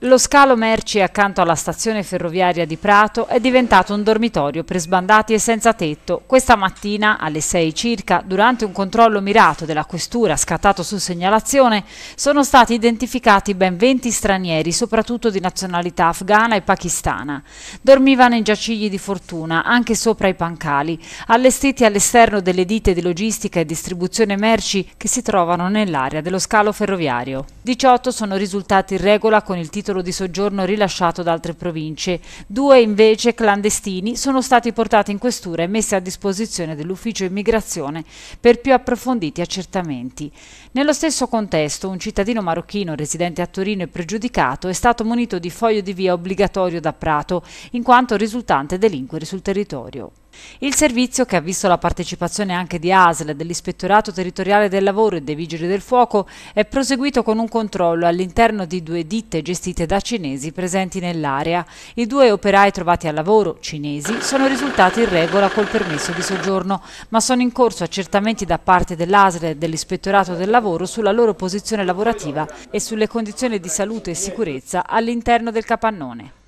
Lo scalo merci accanto alla stazione ferroviaria di Prato è diventato un dormitorio per sbandati e senza tetto. Questa mattina, alle 6 circa, durante un controllo mirato della questura scattato su segnalazione, sono stati identificati ben 20 stranieri, soprattutto di nazionalità afghana e pakistana. Dormivano in giacigli di fortuna, anche sopra i pancali, allestiti all'esterno delle ditte di logistica e distribuzione merci che si trovano nell'area dello scalo ferroviario. 18 sono risultati in regola con il titolo titolo di soggiorno rilasciato da altre province. Due invece clandestini sono stati portati in questura e messi a disposizione dell'ufficio immigrazione per più approfonditi accertamenti. Nello stesso contesto un cittadino marocchino residente a Torino e pregiudicato è stato munito di foglio di via obbligatorio da Prato in quanto risultante delinquere sul territorio. Il servizio, che ha visto la partecipazione anche di ASL, dell'Ispettorato Territoriale del Lavoro e dei Vigili del Fuoco, è proseguito con un controllo all'interno di due ditte gestite da cinesi presenti nell'area. I due operai trovati al lavoro, cinesi, sono risultati in regola col permesso di soggiorno, ma sono in corso accertamenti da parte dell'ASL e dell'Ispettorato del Lavoro sulla loro posizione lavorativa e sulle condizioni di salute e sicurezza all'interno del capannone.